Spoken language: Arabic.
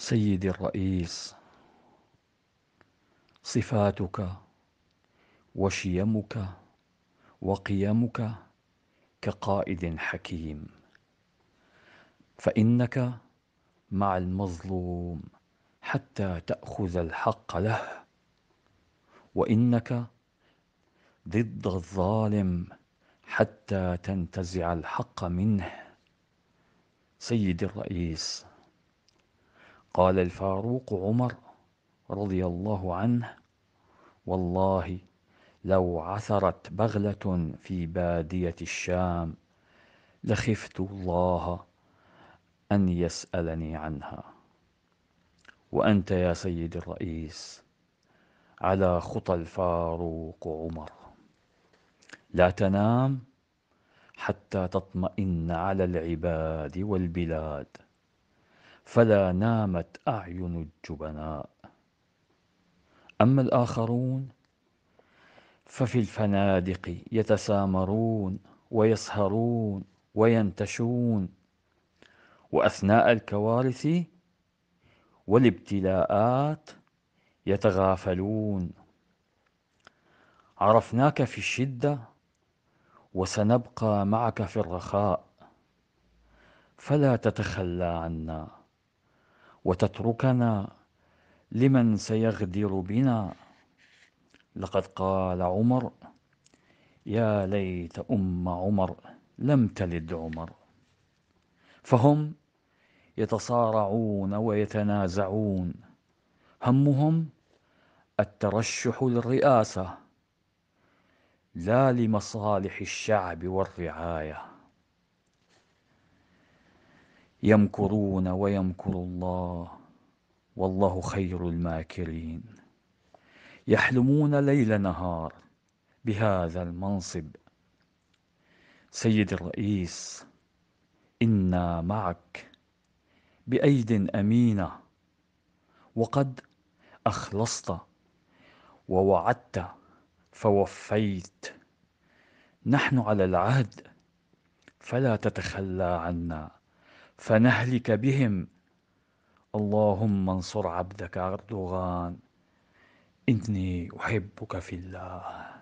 سيدي الرئيس صفاتك وشيمك وقيمك كقائد حكيم فانك مع المظلوم حتى تاخذ الحق له وانك ضد الظالم حتى تنتزع الحق منه سيدي الرئيس قال الفاروق عمر رضي الله عنه والله لو عثرت بغلة في بادية الشام لخفت الله أن يسألني عنها وأنت يا سيد الرئيس على خطى الفاروق عمر لا تنام حتى تطمئن على العباد والبلاد فلا نامت أعين الجبناء أما الآخرون ففي الفنادق يتسامرون ويسهرون وينتشون وأثناء الكوارث والابتلاءات يتغافلون عرفناك في الشدة وسنبقى معك في الرخاء فلا تتخلى عنا وتتركنا لمن سيغدر بنا لقد قال عمر يا ليت ام عمر لم تلد عمر فهم يتصارعون ويتنازعون همهم الترشح للرئاسه لا لمصالح الشعب والرعايه يمكرون ويمكر الله والله خير الماكرين يحلمون ليل نهار بهذا المنصب سيد الرئيس انا معك بايد امينه وقد اخلصت ووعدت فوفيت نحن على العهد فلا تتخلى عنا فنهلك بهم اللهم انصر عبدك أردوغان إني أحبك في الله